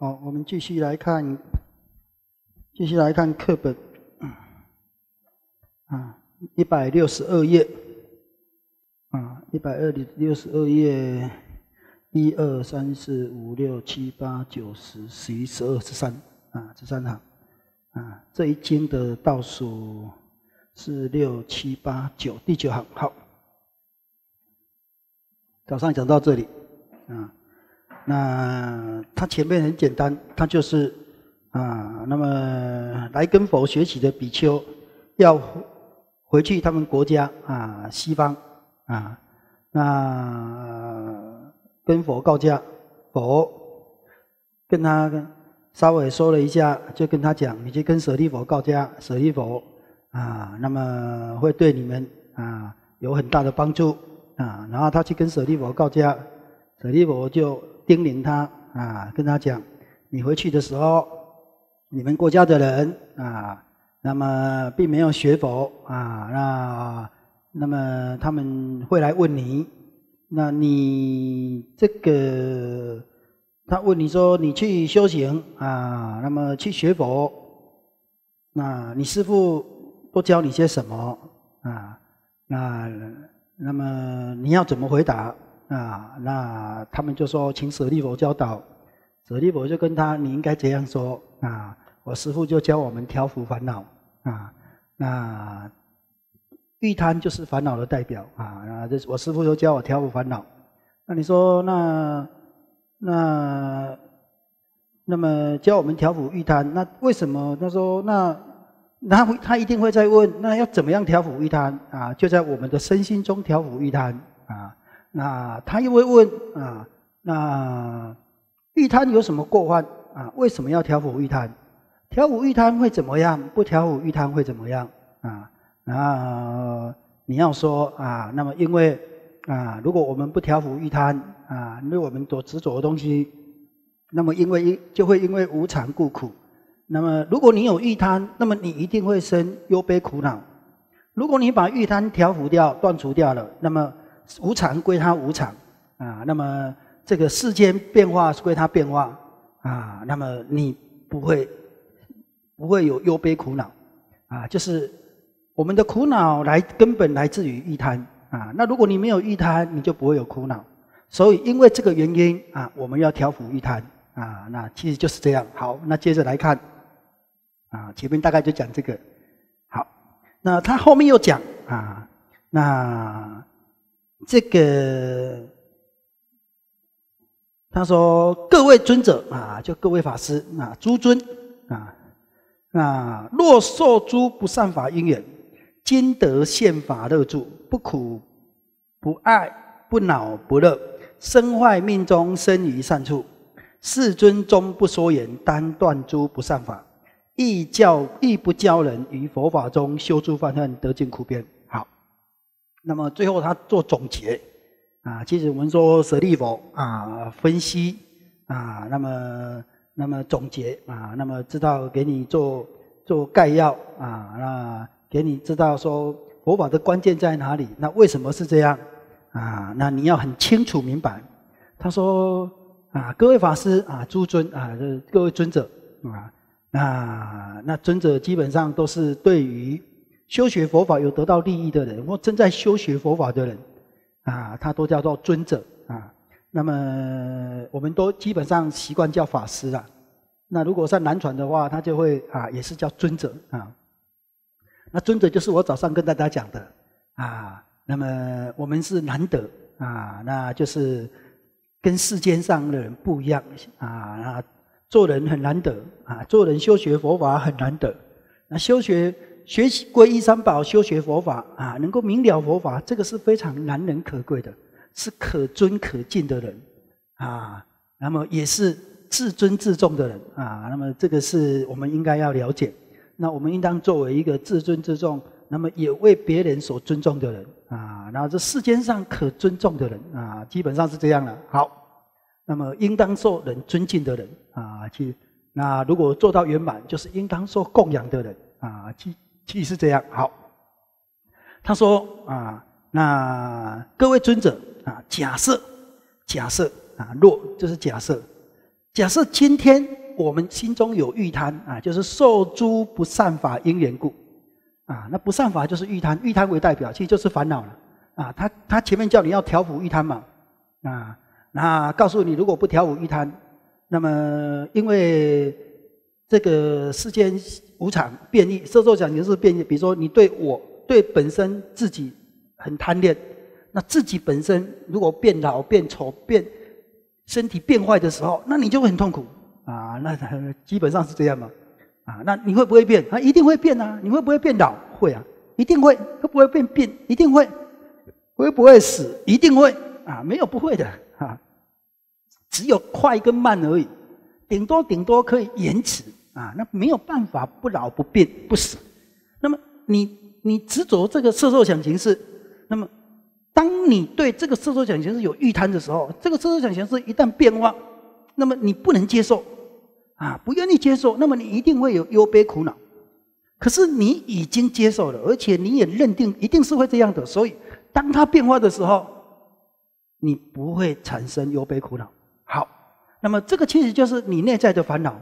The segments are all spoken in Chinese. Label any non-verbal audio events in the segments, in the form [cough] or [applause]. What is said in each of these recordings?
好，我们继续来看，继续来看课本，啊，一百六十二页，啊，一百二六六十二页，一二三四五六七八九十十一十二十三，啊，十三行，啊，这一经的倒数四六七八九第九行，好，早上讲到这里，啊。那他前面很简单，他就是啊，那么来跟佛学习的比丘要回去他们国家啊，西方啊，那跟佛告假，佛跟他稍微说了一下，就跟他讲，你去跟舍利佛告假，舍利佛啊，那么会对你们啊有很大的帮助啊。然后他去跟舍利佛告假，舍利佛就。叮咛他啊，跟他讲，你回去的时候，你们国家的人啊，那么并没有学佛啊，那那么他们会来问你，那你这个他问你说你去修行啊，那么去学佛，那你师傅都教你些什么啊？那那么你要怎么回答？啊，那他们就说请舍利佛教导，舍利佛就跟他你应该这样说啊。我师父就教我们调伏烦恼啊。那欲贪就是烦恼的代表啊。那这我师父就教我调伏烦恼。那你说那那那么教我们调伏欲贪？那为什么他说那他会他一定会再问？那要怎么样调伏欲贪啊？就在我们的身心中调伏欲贪啊。那他又会问啊，那玉贪有什么过患啊？为什么要调伏玉贪？调伏玉贪会怎么样？不调伏玉贪会怎么样？啊，那你要说啊，那么因为啊，如果我们不调伏玉贪啊，因为我们所执着的东西，那么因为就会因为无常故苦。那么如果你有玉贪，那么你一定会生忧悲苦恼。如果你把玉贪调伏掉、断除掉了，那么。无常归它无常啊，那么这个世间变化归它变化啊，那么你不会不会有忧悲苦恼啊，就是我们的苦恼来根本来自于欲贪啊。那如果你没有欲贪，你就不会有苦恼。所以因为这个原因啊，我们要调伏欲贪啊。那其实就是这样。好，那接着来看啊，前面大概就讲这个。好，那他后面又讲啊，那。这个他说：“各位尊者啊，就各位法师啊，诸尊啊，啊，若受诸不善法因缘，今得现法乐住，不苦不爱不恼不乐，身坏命终生于善处。世尊终不说言，单断诸不善法，亦教亦不教人于佛法中修诸犯患，得尽苦边。”那么最后他做总结啊，其实我们说舍利弗啊，分析啊，那么那么总结啊，那么知道给你做做概要啊，那给你知道说佛法的关键在哪里？那为什么是这样啊？那你要很清楚明白。他说啊，各位法师啊，诸尊啊，各位尊者啊，那那尊者基本上都是对于。修学佛法有得到利益的人，或正在修学佛法的人，啊，他都叫做尊者啊。那么我们都基本上习惯叫法师啊。那如果在南传的话，他就会啊，也是叫尊者啊。那尊者就是我早上跟大家讲的啊。那么我们是难得啊，那就是跟世间上的人不一样啊。那做人很难得啊，做人修学佛法很难得。那修学。学习皈依三宝，修学佛法啊，能够明了佛法，这个是非常难能可贵的，是可尊可敬的人啊。那么也是自尊自重的人啊。那么这个是我们应该要了解。那我们应当作为一个自尊自重，那么也为别人所尊重的人啊。那这世间上可尊重的人啊，基本上是这样了。好，那么应当受人尊敬的人啊，去那如果做到圆满，就是应当受供养的人啊，去。其实这样好，他说啊，那各位尊者啊，假设假设啊，若就是假设，假设今天我们心中有欲贪啊，就是受诸不善法因缘故啊，那不善法就是欲贪，欲贪为代表，其实就是烦恼了啊。他他前面叫你要调伏欲贪嘛啊，那告诉你，如果不调伏欲贪，那么因为这个世间无常变异，色受想行是变异。比如说，你对我对本身自己很贪恋，那自己本身如果变老、变丑、变身体变坏的时候，那你就会很痛苦啊。那基本上是这样嘛？啊，那你会不会变啊？一定会变啊！你会不会变老？会啊，一定会。会不会变病？一定会。会不会死？一定会啊，没有不会的啊，只有快跟慢而已，顶多顶多可以延迟。啊，那没有办法不老不变不死。那么你你执着这个色受想行识，那么当你对这个色受想行识有预贪的时候，这个色受想行识一旦变化，那么你不能接受啊，不愿意接受，那么你一定会有忧悲苦恼。可是你已经接受了，而且你也认定一定是会这样的，所以当它变化的时候，你不会产生忧悲苦恼。好，那么这个其实就是你内在的烦恼。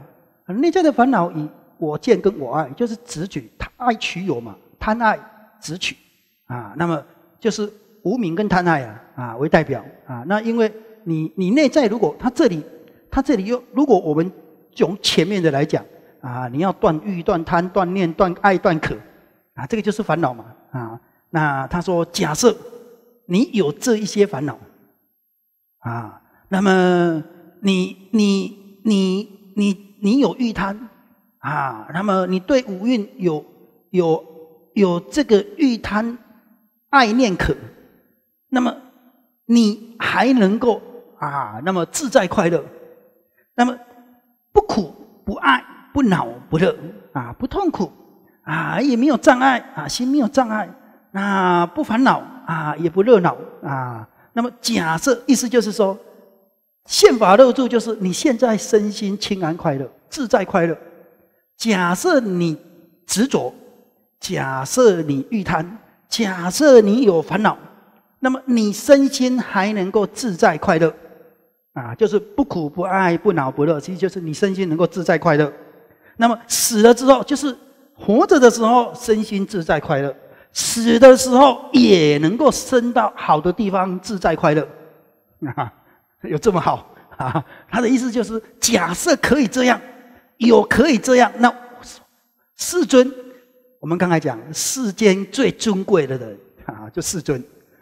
内在的烦恼以我见跟我爱，就是执取、爱取有嘛，贪爱执取啊，那么就是无名跟贪爱啊啊为代表啊。那因为你你内在如果他这里他这里又如果我们从前面的来讲啊，你要断欲、断贪、断念、断爱、断渴啊，这个就是烦恼嘛啊。那他说，假设你有这一些烦恼啊，那么你你你你。你有欲贪啊，那么你对五蕴有有有这个欲贪爱念可，那么你还能够啊，那么自在快乐，那么不苦不爱不恼不乐啊，不痛苦啊，也没有障碍啊，心没有障碍，那不烦恼啊，也不热闹啊，那么假设意思就是说。宪法入住就是你现在身心清安快乐自在快乐。假设你执着，假设你欲贪，假设你有烦恼，那么你身心还能够自在快乐啊，就是不苦不爱不恼不乐，其实就是你身心能够自在快乐。那么死了之后，就是活着的时候身心自在快乐，死的时候也能够升到好的地方自在快乐啊。[laughs] 有这么好 [laughs] 啊？他的意思就是，假设可以这样，有可以这样，那世尊，我们刚才讲世间最尊贵的人 [laughs] 啊，就世尊。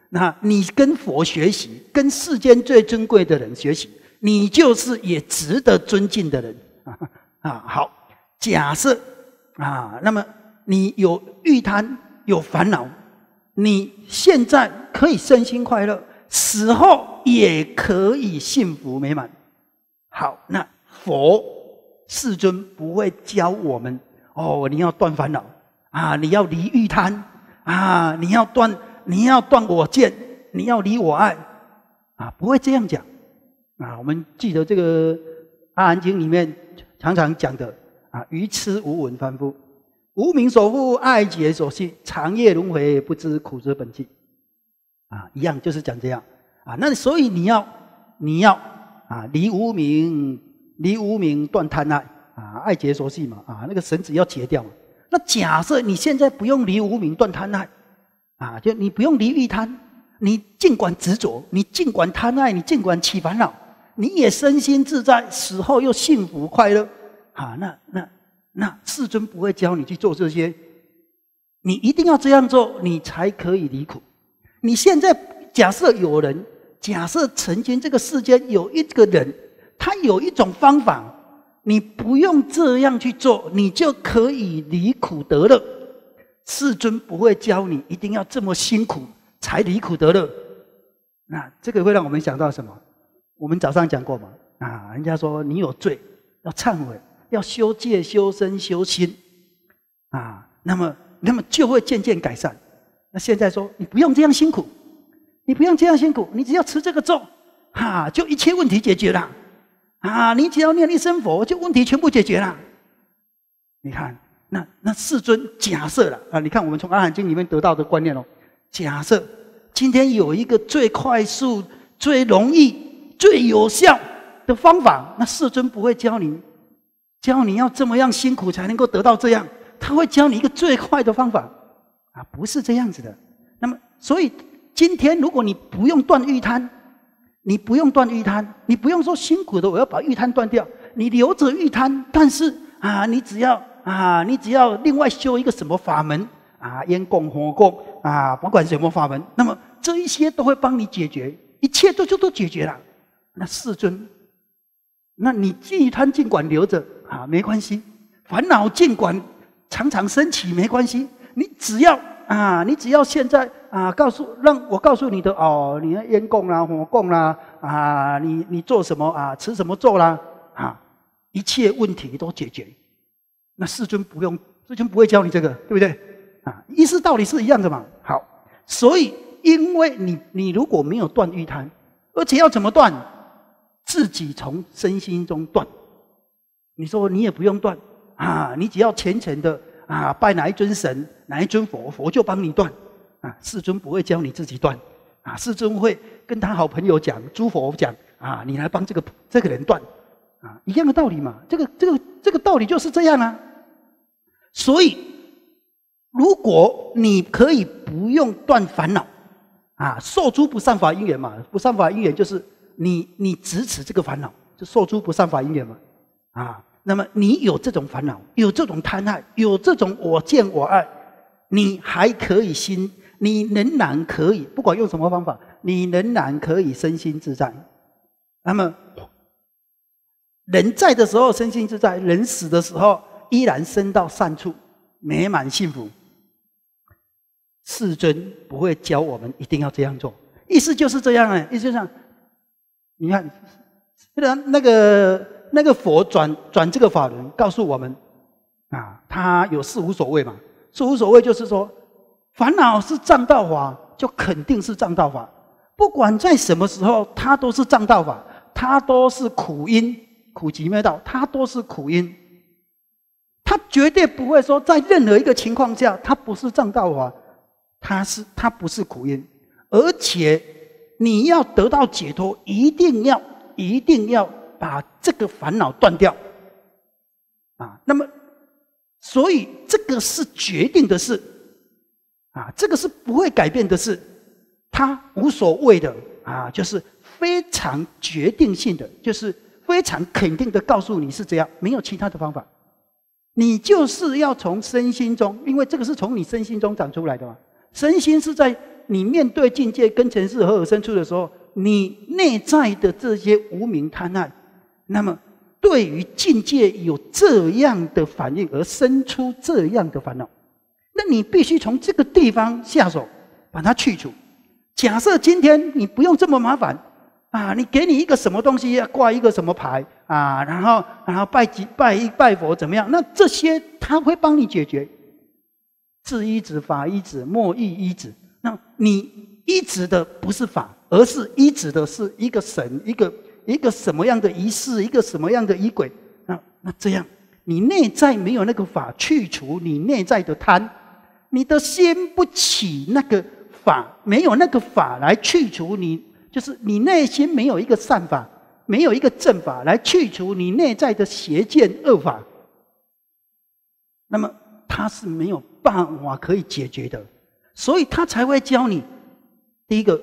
那你跟佛学习，跟世间最尊贵的人学习，你就是也值得尊敬的人啊。啊，好，假设啊，那么你有欲贪，有烦恼，你现在可以身心快乐。死后也可以幸福美满。好，那佛世尊不会教我们哦，你要断烦恼啊，你要离欲贪啊，你要断你要断我见，你要离我爱啊，不会这样讲啊。我们记得这个《阿含经》里面常常讲的啊，愚痴无闻凡夫，无名所覆，爱结所系，长夜轮回，不知苦之本性。啊，一样就是讲这样，啊，那所以你要你要啊离无名，离无名断贪爱，啊，爱结所系嘛，啊，那个绳子要结掉。那假设你现在不用离无名断贪爱，啊，就你不用离欲贪，你尽管执着，你尽管贪爱，你尽管起烦恼，你也身心自在，死后又幸福快乐，啊，那那那世尊不会教你去做这些，你一定要这样做，你才可以离苦。你现在假设有人，假设曾经这个世间有一个人，他有一种方法，你不用这样去做，你就可以离苦得乐。世尊不会教你一定要这么辛苦才离苦得乐。那这个会让我们想到什么？我们早上讲过嘛？啊，人家说你有罪，要忏悔，要修戒、修身、修心，啊，那么那么就会渐渐改善。那现在说你不用这样辛苦，你不用这样辛苦，你只要持这个咒，哈，就一切问题解决了，啊，你只要念一声佛，就问题全部解决了。你看，那那世尊假设了啊，你看我们从阿含经里面得到的观念哦，假设今天有一个最快速、最容易、最有效的方法，那世尊不会教你，教你要这么样辛苦才能够得到这样，他会教你一个最快的方法。啊，不是这样子的。那么，所以今天如果你不用断欲贪，你不用断欲贪，你不用说辛苦的，我要把欲贪断掉。你留着欲贪，但是啊，你只要啊，你只要另外修一个什么法门啊，烟供火供啊，不管什么法门，那么这一些都会帮你解决，一切都就都解决了。那世尊，那你欲贪尽管留着啊，没关系，烦恼尽管常常升起，没关系。你只要啊，你只要现在啊，告诉让我告诉你的哦，你的烟供啦、火供啦啊，你你做什么啊，吃什么做啦啊，一切问题都解决。那世尊不用，世尊不会教你这个，对不对？啊，意思道理是一样的嘛。好，所以因为你你如果没有断欲贪，而且要怎么断？自己从身心中断。你说你也不用断啊，你只要虔诚的。啊，拜哪一尊神，哪一尊佛，佛就帮你断，啊，世尊不会教你自己断，啊，世尊会跟他好朋友讲，诸佛讲，啊，你来帮这个这个人断，啊，一样的道理嘛，这个这个这个道理就是这样啊，所以如果你可以不用断烦恼，啊，受诸不善法因缘嘛，不善法因缘就是你你执持这个烦恼，就受诸不善法因缘嘛，啊。那么你有这种烦恼，有这种贪爱，有这种我见我爱，你还可以心，你仍然可以不管用什么方法，你仍然可以身心自在。那么人在的时候身心自在，人死的时候依然生到善处，美满幸福。世尊不会教我们一定要这样做，意思就是这样哎，意思就上，你看那然那个。那个佛转转这个法轮告诉我们，啊，他有是无所谓嘛？说无所谓就是说，烦恼是障道法，就肯定是障道法。不管在什么时候，它都是障道法，它都是苦因苦集灭道，它都是苦因。它绝对不会说在任何一个情况下，它不是障道法，它是它不是苦因。而且你要得到解脱，一定要一定要。把这个烦恼断掉，啊，那么，所以这个是决定的事，啊，这个是不会改变的事，他无所谓的啊，就是非常决定性的，就是非常肯定的告诉你是这样，没有其他的方法，你就是要从身心中，因为这个是从你身心中长出来的嘛，身心是在你面对境界跟前世合而生出的时候，你内在的这些无名贪爱。那么，对于境界有这样的反应而生出这样的烦恼，那你必须从这个地方下手把它去除。假设今天你不用这么麻烦啊，你给你一个什么东西要挂一个什么牌啊，然后然后拜几拜一拜佛怎么样？那这些他会帮你解决。智一子、法一子、墨一一子，那你一子的不是法，而是一子的是一个神一个。一个什么样的仪式，一个什么样的仪轨，那那这样，你内在没有那个法去除你内在的贪，你的心不起那个法，没有那个法来去除你，就是你内心没有一个善法，没有一个正法来去除你内在的邪见恶法，那么他是没有办法可以解决的，所以他才会教你第一个。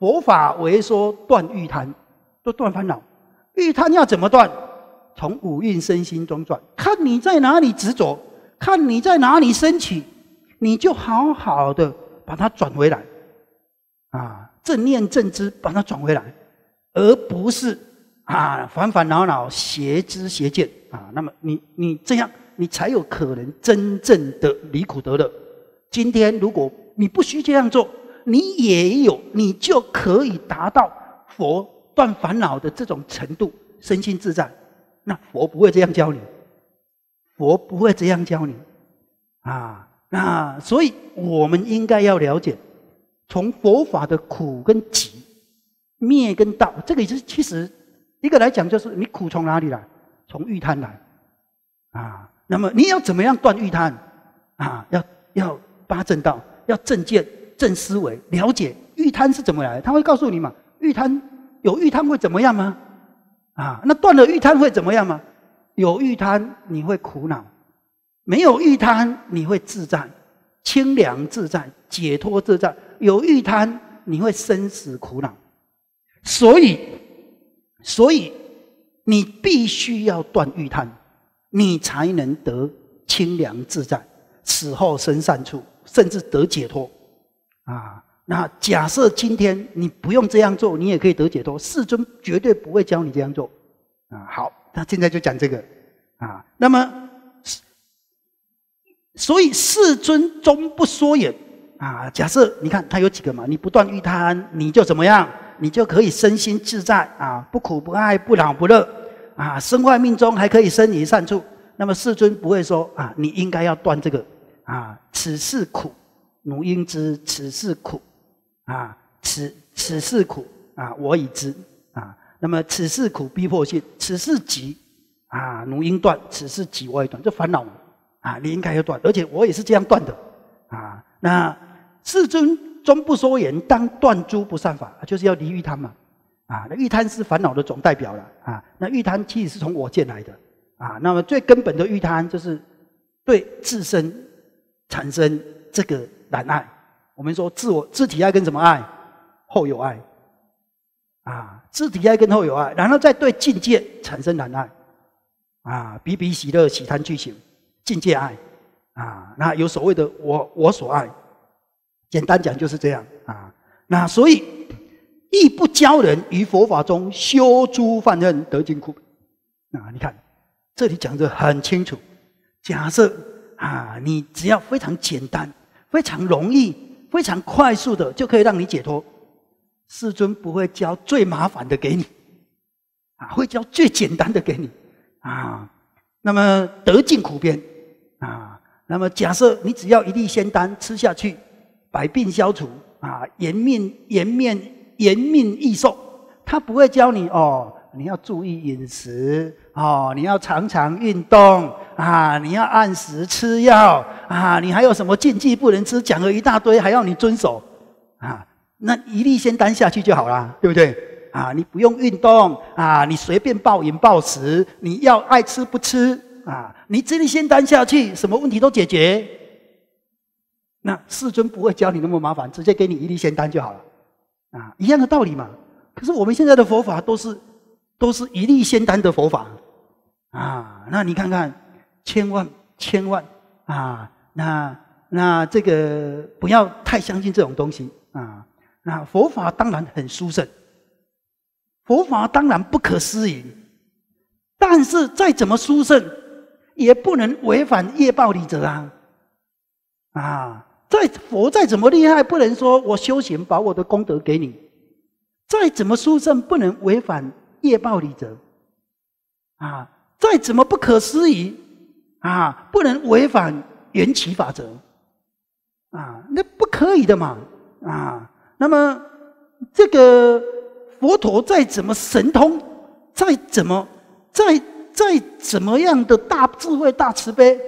佛法为说断欲贪，都断烦恼。欲贪要怎么断？从五蕴身心中转。看你在哪里执着，看你在哪里升起，你就好好的把它转回来。啊，正念正知把它转回来，而不是啊，烦烦恼恼、邪知邪见啊。那么你你这样，你才有可能真正的离苦得乐。今天如果你不需这样做。你也有，你就可以达到佛断烦恼的这种程度，身心自在。那佛不会这样教你，佛不会这样教你啊！那所以我们应该要了解，从佛法的苦跟集、灭跟道，这个也是其实一个来讲，就是你苦从哪里来，从欲贪来啊。那么你要怎么样断欲贪啊？要要八正道，要正见。正思维了解欲贪是怎么来，的，他会告诉你嘛？欲贪有欲贪会怎么样吗？啊，那断了欲贪会怎么样吗？有欲贪你会苦恼，没有欲贪你会自在、清凉、自在、解脱、自在。有欲贪你会生死苦恼，所以，所以你必须要断欲贪，你才能得清凉自在，死后生善处，甚至得解脱。啊，那假设今天你不用这样做，你也可以得解脱。世尊绝对不会教你这样做。啊，好，那现在就讲这个。啊，那么，所以世尊终不说也。啊，假设你看他有几个嘛？你不断欲贪，你就怎么样？你就可以身心自在啊，不苦不爱不恼不乐啊，身坏命中还可以生离善处。那么世尊不会说啊，你应该要断这个啊，此是苦。奴应知此事苦，啊，此此事苦啊，我已知啊。那么此事苦，逼迫性，此事急啊，奴应断，此事急我也断，这烦恼啊，你应该要断，而且我也是这样断的啊。那世尊终不说言，当断诸不善法，就是要离欲贪嘛啊。那欲贪是烦恼的总代表了啊。那欲贪其实是从我见来的啊。那么最根本的欲贪就是对自身产生这个。难爱，我们说自我自体爱跟什么爱？后有爱，啊，自体爱跟后有爱，然后再对境界产生难爱，啊，比比喜乐喜贪俱行境界爱，啊，那有所谓的我我所爱，简单讲就是这样啊。那所以亦不教人于佛法中修诸犯恨得金库，啊，你看这里讲的很清楚。假设啊，你只要非常简单。非常容易、非常快速的就可以让你解脱，世尊不会教最麻烦的给你，啊，会教最简单的给你，啊，那么得尽苦边，啊，那么假设你只要一粒仙丹吃下去，百病消除，啊，延命、延命、延命益寿，他不会教你哦。你要注意饮食哦，你要常常运动啊，你要按时吃药啊，你还有什么禁忌不能吃，讲了一大堆，还要你遵守啊？那一粒仙丹下去就好了，对不对？啊，你不用运动啊，你随便暴饮暴食，你要爱吃不吃啊？你这一粒仙丹下去，什么问题都解决。那世尊不会教你那么麻烦，直接给你一粒仙丹就好了啊，一样的道理嘛。可是我们现在的佛法都是。都是一粒仙丹的佛法啊！那你看看，千万千万啊！那那这个不要太相信这种东西啊！那佛法当然很殊胜，佛法当然不可思议。但是再怎么殊胜，也不能违反业报理则啊。啊！再佛再怎么厉害，不能说我修行把我的功德给你。再怎么殊胜，不能违反。业报里则，啊，再怎么不可思议，啊，不能违反缘起法则，啊，那不可以的嘛，啊，那么这个佛陀再怎么神通，再怎么，再再怎么样的大智慧、大慈悲，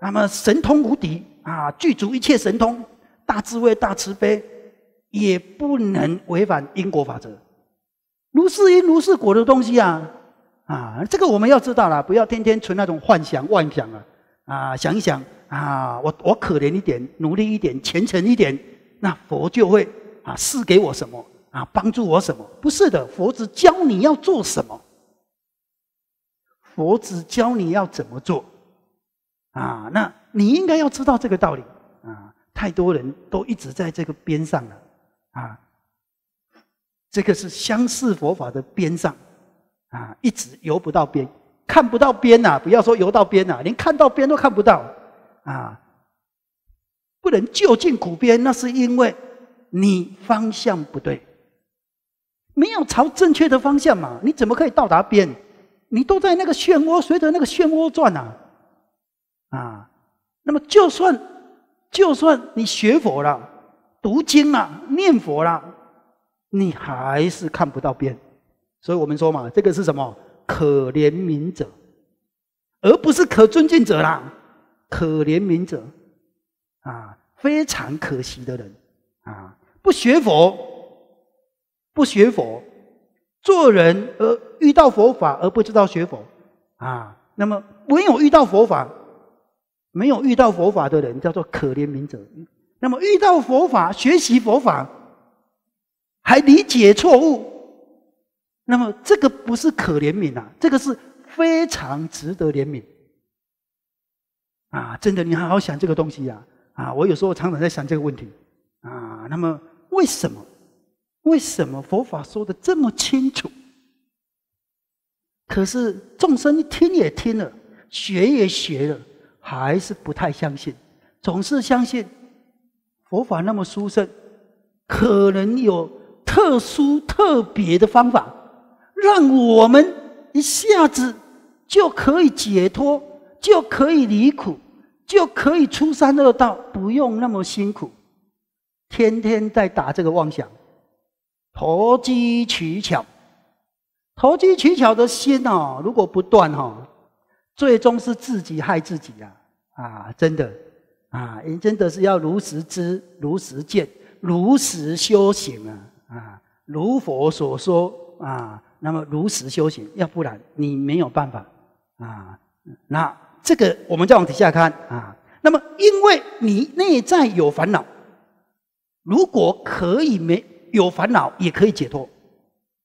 那么神通无敌啊，具足一切神通、大智慧、大慈悲，也不能违反因果法则。如是因如是果的东西啊，啊，这个我们要知道了，不要天天存那种幻想妄想啊，啊，想一想啊，我我可怜一点，努力一点，虔诚一点，那佛就会啊赐给我什么啊帮助我什么？不是的，佛只教你要做什么，佛只教你要怎么做，啊，那你应该要知道这个道理啊，太多人都一直在这个边上了，啊。这个是相似佛法的边上，啊，一直游不到边，看不到边呐！不要说游到边呐，连看到边都看不到，啊，不能就近苦边，那是因为你方向不对，没有朝正确的方向嘛？你怎么可以到达边？你都在那个漩涡，随着那个漩涡转啊，啊，那么就算就算你学佛了，读经了，念佛了。你还是看不到边，所以我们说嘛，这个是什么可怜民者，而不是可尊敬者啦。可怜民者，啊，非常可惜的人，啊，不学佛，不学佛，做人而遇到佛法而不知道学佛，啊，那么没有遇到佛法，没有遇到佛法的人叫做可怜民者。那么遇到佛法，学习佛法。还理解错误，那么这个不是可怜悯啊，这个是非常值得怜悯啊！真的，你好好想这个东西呀！啊，我有时候常常在想这个问题啊。那么为什么？为什么佛法说的这么清楚？可是众生听也听了，学也学了，还是不太相信，总是相信佛法那么殊胜，可能有。特殊特别的方法，让我们一下子就可以解脱，就可以离苦，就可以出三恶道，不用那么辛苦，天天在打这个妄想，投机取巧，投机取巧的心哦，如果不断哦，最终是自己害自己啊！啊，真的啊，真的是要如实知、如实见、如实修行啊！如佛所说啊，那么如实修行，要不然你没有办法啊。那这个我们再往底下看啊。那么因为你内在有烦恼，如果可以没有烦恼，也可以解脱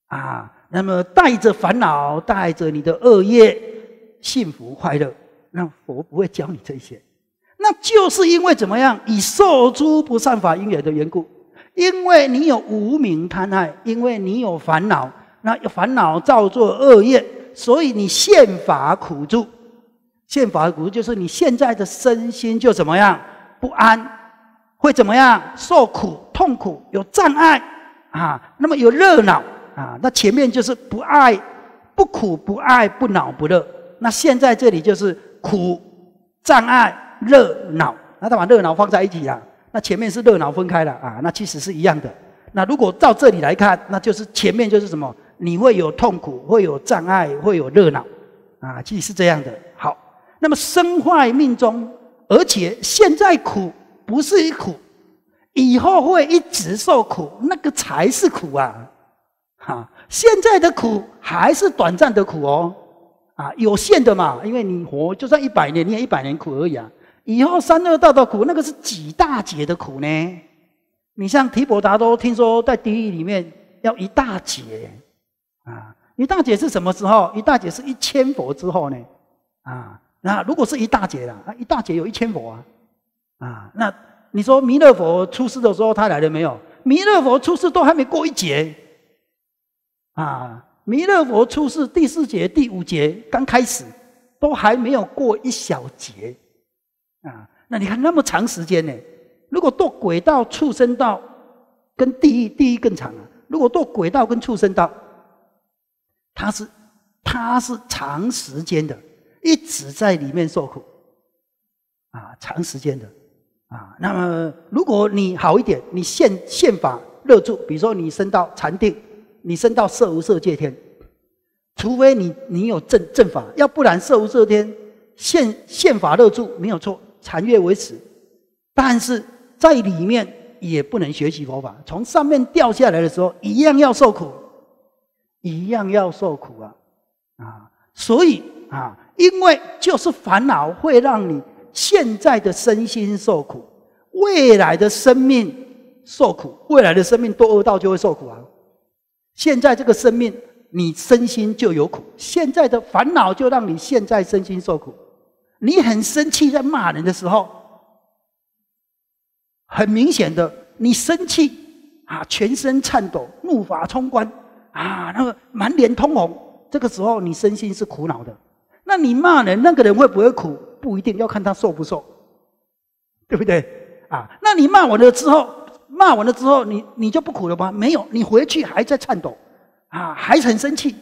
啊。那么带着烦恼，带着你的恶业，幸福快乐，那佛不会教你这些。那就是因为怎么样，以受诸不善法因缘的缘故。因为你有无名贪爱，因为你有烦恼，那烦恼造作恶业，所以你现法苦住。现法苦住就是你现在的身心就怎么样不安，会怎么样受苦痛苦有障碍啊，那么有热恼啊。那前面就是不爱、不苦、不爱、不恼、不乐，那现在这里就是苦、障碍、热恼。那他把热恼放在一起啊。那前面是热闹分开了啊，那其实是一样的。那如果照这里来看，那就是前面就是什么？你会有痛苦，会有障碍，会有热闹，啊，其实是这样的。好，那么身坏命中，而且现在苦不是一苦，以后会一直受苦，那个才是苦啊！哈，现在的苦还是短暂的苦哦，啊，有限的嘛，因为你活就算一百年，你也一百年苦而已啊。以后三恶道的苦，那个是几大劫的苦呢？你像提婆达多，听说在地狱里面要一大劫，啊，一大劫是什么时候？一大劫是一千佛之后呢？啊，那如果是一大劫了，啊，一大劫有一千佛啊，啊，那你说弥勒佛出世的时候，他来了没有？弥勒佛出世都还没过一劫，啊，弥勒佛出世第四劫、第五劫刚开始，都还没有过一小劫。啊，那你看那么长时间呢？如果堕鬼道、畜生道，跟地狱地狱更长啊。如果堕鬼道跟畜生道，它是它是长时间的，一直在里面受苦，啊，长时间的啊。那么如果你好一点，你现现法乐住，比如说你升到禅定，你升到色无色界天，除非你你有正正法，要不然色无色天现现法乐住没有错。残月为耻，但是在里面也不能学习佛法。从上面掉下来的时候，一样要受苦，一样要受苦啊！啊，所以啊，因为就是烦恼会让你现在的身心受苦，未来的生命受苦，未来的生命堕恶道就会受苦啊。现在这个生命，你身心就有苦，现在的烦恼就让你现在身心受苦。你很生气，在骂人的时候，很明显的，你生气啊，全身颤抖，怒发冲冠啊，那个满脸通红。这个时候，你身心是苦恼的。那你骂人，那个人会不会苦？不一定要看他受不受，对不对？啊，那你骂完了之后，骂完了之后，你你就不苦了吗？没有，你回去还在颤抖，啊，还很生气。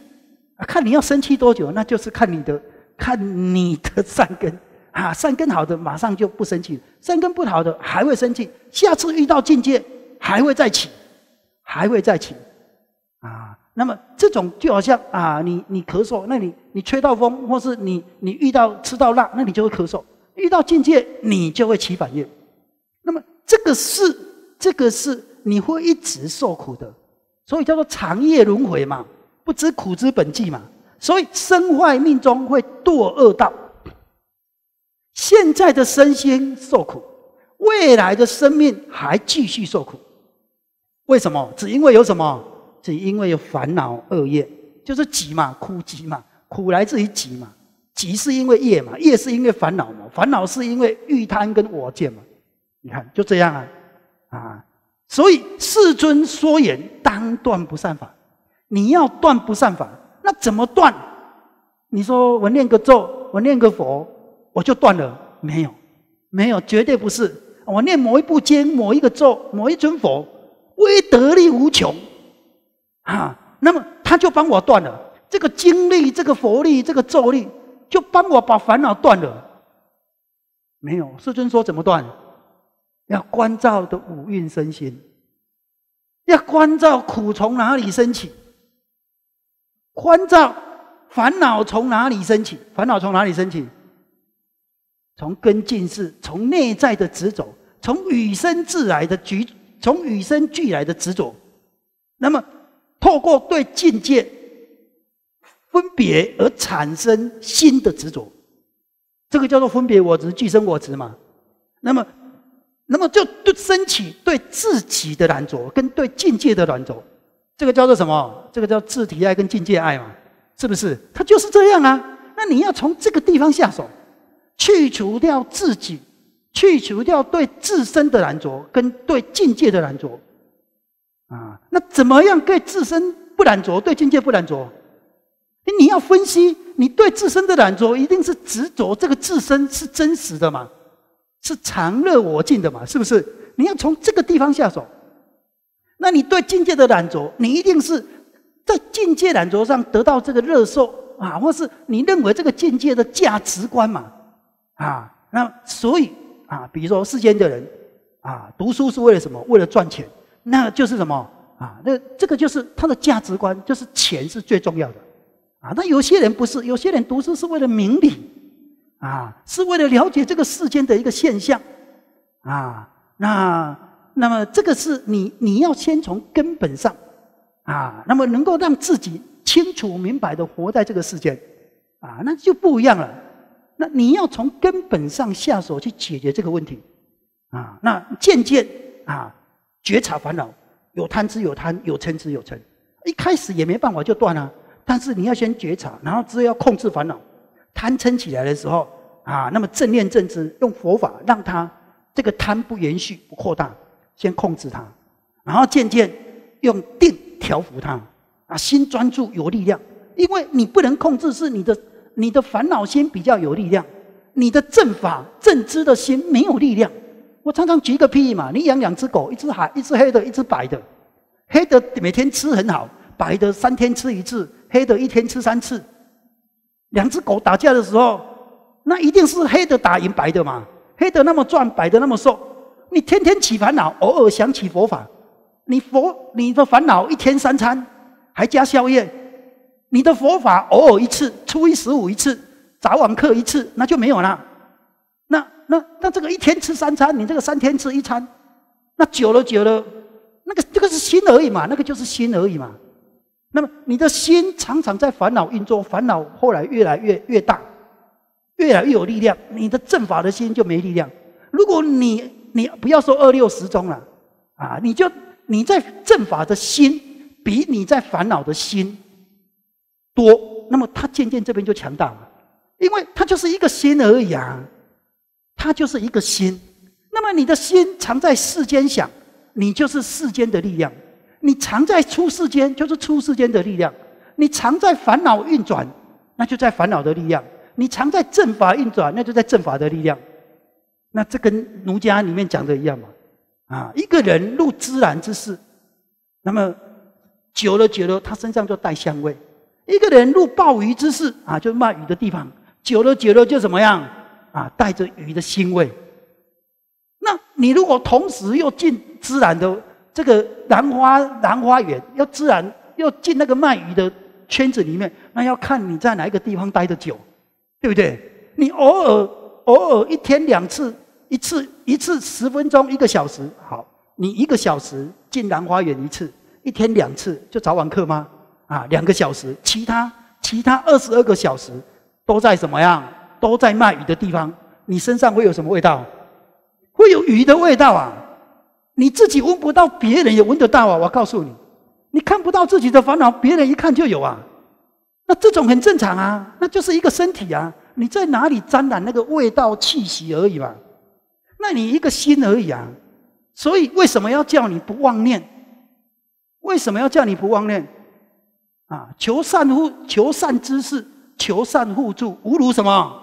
看你要生气多久，那就是看你的。看你的善根，啊，善根好的马上就不生气；善根不好的还会生气，下次遇到境界还会再起，还会再起，啊，那么这种就好像啊，你你咳嗽，那你你吹到风，或是你你遇到吃到辣，那你就会咳嗽；遇到境界你就会起反应，那么这个是这个是你会一直受苦的，所以叫做长夜轮回嘛，不知苦之本际嘛。所以身坏命中会堕恶道。现在的身心受苦，未来的生命还继续受苦。为什么？只因为有什么？只因为有烦恼恶业，就是急嘛，苦急嘛，苦来自于急嘛，急是因为业嘛，业是因为烦恼嘛，烦恼是因为欲贪跟我见嘛。你看就这样啊，啊！所以世尊说言，当断不善法。你要断不善法。那怎么断？你说我念个咒，我念个佛，我就断了？没有，没有，绝对不是。我念某一部经，某一个咒，某一尊佛，威德力无穷啊。那么他就帮我断了这个精力，这个佛力，这个咒力，就帮我把烦恼断了。没有，世尊说怎么断？要关照的五蕴身心，要关照苦从哪里升起。关照烦恼从哪里升起？烦恼从哪里升起？从根进式，从内在的执着，从与生俱来的举，从与生俱来的执着。那么，透过对境界分别而产生新的执着，这个叫做分别我执、俱生我执嘛。那么，那么就对升起对自己的软着，跟对境界的软着。这个叫做什么？这个叫自体爱跟境界爱嘛，是不是？它就是这样啊。那你要从这个地方下手，去除掉自己，去除掉对自身的染着，跟对境界的染着啊。那怎么样？对自身不染着，对境界不染着？你要分析，你对自身的懒着一定是执着，这个自身是真实的嘛？是常乐我净的嘛？是不是？你要从这个地方下手。那你对境界的染着，你一定是在境界染着上得到这个热受啊，或是你认为这个境界的价值观嘛，啊，那所以啊，比如说世间的人啊，读书是为了什么？为了赚钱，那就是什么啊？那这个就是他的价值观，就是钱是最重要的啊。那有些人不是，有些人读书是为了明理啊，是为了了解这个世间的一个现象啊。那。那么这个是你你要先从根本上啊，那么能够让自己清楚明白的活在这个世间啊，那就不一样了。那你要从根本上下手去解决这个问题啊，那渐渐啊觉察烦恼，有贪之有贪，有嗔之有嗔，一开始也没办法就断了。但是你要先觉察，然后只要控制烦恼，贪嗔起来的时候啊，那么正念正知，用佛法让他这个贪不延续不扩大。先控制它，然后渐渐用定调服它。啊，心专注有力量，因为你不能控制，是你的你的烦恼心比较有力量，你的正法正知的心没有力量。我常常举个屁嘛，你养两只狗，一只黑，一只黑的，一只白的。黑的每天吃很好，白的三天吃一次，黑的一天吃三次。两只狗打架的时候，那一定是黑的打赢白的嘛？黑的那么壮，白的那么瘦。你天天起烦恼，偶尔想起佛法，你佛你的烦恼一天三餐，还加宵夜，你的佛法偶尔一次，初一十五一次，早晚课一次，那就没有了。那那那这个一天吃三餐，你这个三天吃一餐，那久了久了，那个这个是心而已嘛，那个就是心而已嘛。那么你的心常常在烦恼运作，烦恼后来越来越越大，越来越有力量，你的正法的心就没力量。如果你。你不要说二六十钟了，啊，你就你在正法的心比你在烦恼的心多，那么它渐渐这边就强大了，因为它就是一个心而已啊，它就是一个心。那么你的心常在世间想，你就是世间的力量；你常在出世间，就是出世间的力量；你常在烦恼运转，那就在烦恼的力量；你常在正法运转，那就在正法的力量。那这跟《奴家》里面讲的一样嘛，啊，一个人入芝兰之室，那么久了久了，他身上就带香味；一个人入鲍鱼之室，啊，就是卖鱼的地方，久了久了就怎么样？啊，带着鱼的腥味。那你如果同时又进孜然的这个兰花兰花园，要孜然又进那个卖鱼的圈子里面，那要看你在哪一个地方待的久，对不对？你偶尔。偶尔一天两次，一次一次十分钟一个小时，好，你一个小时进兰花园一次，一天两次就早晚课吗？啊，两个小时，其他其他二十二个小时都在什么样？都在卖鱼的地方，你身上会有什么味道？会有鱼的味道啊！你自己闻不到，别人也闻得到啊！我告诉你，你看不到自己的烦恼，别人一看就有啊！那这种很正常啊，那就是一个身体啊。你在哪里沾染那个味道气息而已嘛？那你一个心而已啊。所以为什么要叫你不妄念？为什么要叫你不妄念？啊，求善护，求善之事，求善互助，无如什么？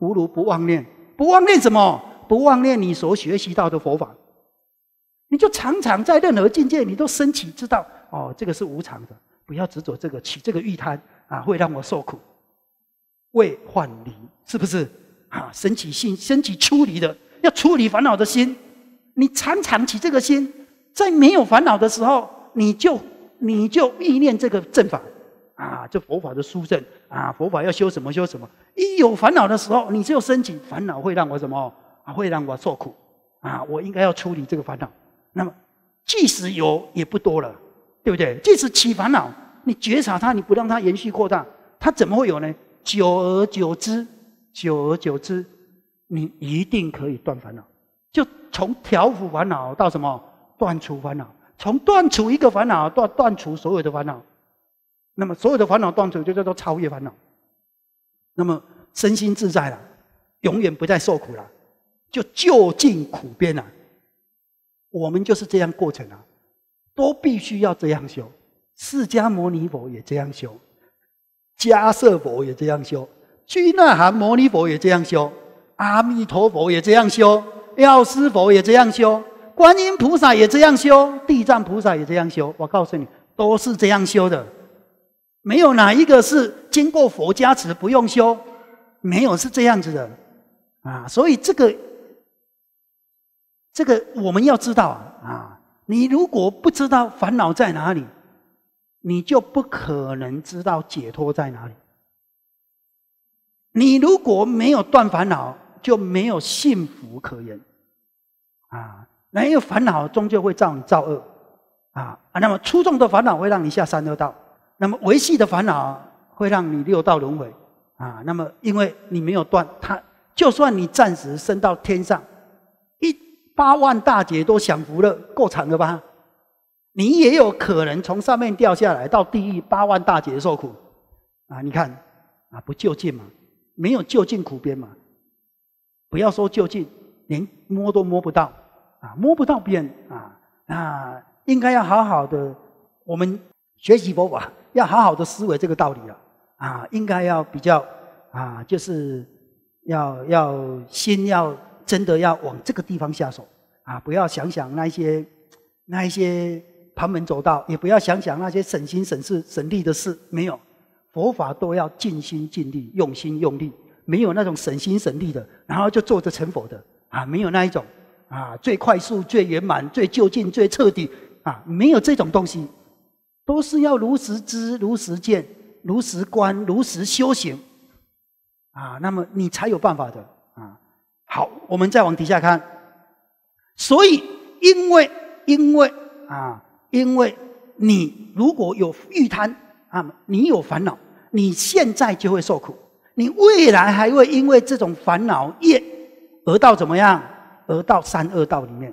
无如不妄念，不妄念什么？不妄念你所学习到的佛法，你就常常在任何境界，你都升起知道哦，这个是无常的，不要执着这个，起这个欲贪啊，会让我受苦。为患离是不是啊？升起心，升起处理的，要处理烦恼的心。你常常起这个心，在没有烦恼的时候，你就你就意念这个正法啊，这佛法的殊胜啊。佛法要修什么修什么。一有烦恼的时候，你就升起烦恼会让我什么啊？会让我受苦啊！我应该要处理这个烦恼。那么即使有，也不多了，对不对？即使起烦恼，你觉察它，你不让它延续扩大，它怎么会有呢？久而久之，久而久之，你一定可以断烦恼。就从调伏烦恼到什么断除烦恼，从断除一个烦恼断断除所有的烦恼，那么所有的烦恼断除就叫做超越烦恼。那么身心自在了，永远不再受苦了，就就近苦边了。我们就是这样过程啊，都必须要这样修。释迦牟尼佛也这样修。迦瑟佛也这样修，居那含摩尼佛也这样修，阿弥陀佛也这样修，药师佛也这样修，观音菩萨也这样修，地藏菩萨也这样修。我告诉你，都是这样修的，没有哪一个是经过佛加持不用修，没有是这样子的啊。所以这个，这个我们要知道啊。你如果不知道烦恼在哪里，你就不可能知道解脱在哪里。你如果没有断烦恼，就没有幸福可言，啊！因为烦恼终究会造你造恶，啊啊！那么粗重的烦恼会让你下三恶道，那么维系的烦恼会让你六道轮回，啊！那么因为你没有断，他就算你暂时升到天上，一八万大劫都享福了，够惨了吧？你也有可能从上面掉下来，到地狱八万大劫受苦啊！你看啊，不就近嘛，没有就近苦边嘛，不要说就近，连摸都摸不到啊，摸不到边啊！那应该要好好的，我们学习佛法，要好好的思维这个道理啊！啊！应该要比较啊，就是要要先要真的要往这个地方下手啊！不要想想那些那一些。旁门左道，也不要想想那些省心省事省力的事，没有，佛法都要尽心尽力、用心用力，没有那种省心省力的，然后就坐着成佛的啊，没有那一种啊，最快速、最圆满、最究竟、最彻底啊，没有这种东西，都是要如实知、如实见、如实观、如实修行，啊，那么你才有办法的啊。好，我们再往底下看，所以因为因为啊。因为你如果有欲贪啊，你有烦恼，你现在就会受苦，你未来还会因为这种烦恼业而到怎么样，而到三恶道里面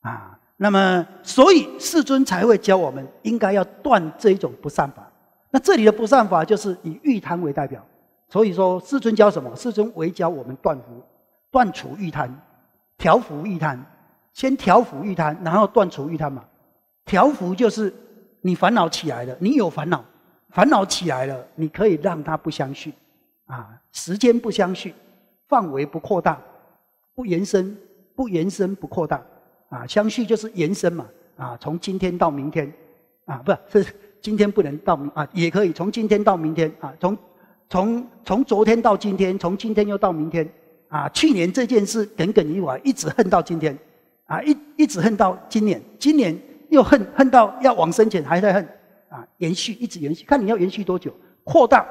啊。那么，所以世尊才会教我们应该要断这一种不善法。那这里的不善法就是以欲贪为代表。所以说，世尊教什么？世尊为教我们断福、断除欲贪，调伏欲贪，先调伏欲贪，然后断除欲贪嘛。条幅就是你烦恼起来了，你有烦恼，烦恼起来了，你可以让它不相续，啊，时间不相续，范围不扩大，不延伸，不延伸不扩大，啊，相续就是延伸嘛，啊，从今天到明天，啊，不是，今天不能到明啊，也可以从今天到明天，啊，从从从昨天到今天，从今天又到明天，啊，去年这件事耿耿于怀，一直恨到今天，啊，一一直恨到今年，今年。又恨恨到要往深前还在恨啊，延续一直延续，看你要延续多久，扩大